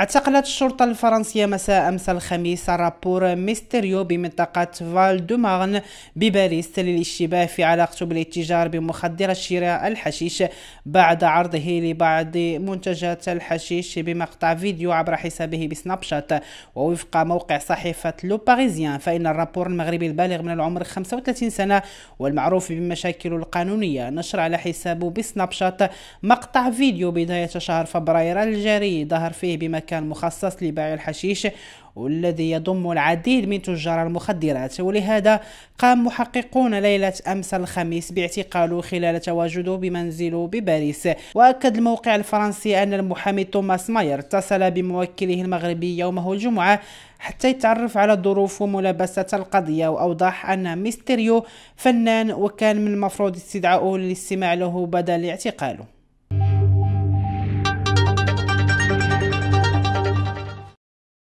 اعتقلت الشرطة الفرنسية مساء أمس الخميس رابور ميستيريو بمنطقة فال دو مارن بباريس للاشتباه في علاقته بالاتجار بمخدر شراء الحشيش بعد عرضه لبعض منتجات الحشيش بمقطع فيديو عبر حسابه بسناب شات ووفق موقع صحيفة لو باريزيان فإن الرابور المغربي البالغ من العمر 35 سنة والمعروف بمشاكل القانونية نشر على حسابه بسناب شات مقطع فيديو بداية شهر فبراير الجاري ظهر فيه بمكان مكان مخصص لبيع الحشيش والذي يضم العديد من تجار المخدرات ولهذا قام محققون ليلة أمس الخميس باعتقاله خلال تواجده بمنزله بباريس وأكد الموقع الفرنسي أن المحامي توماس ماير اتصل بموكله المغربي يومه الجمعة حتى يتعرف على ظروف وملابسة القضية وأوضح أن ميستيريو فنان وكان من المفروض استدعاؤه للاستماع له بدل اعتقاله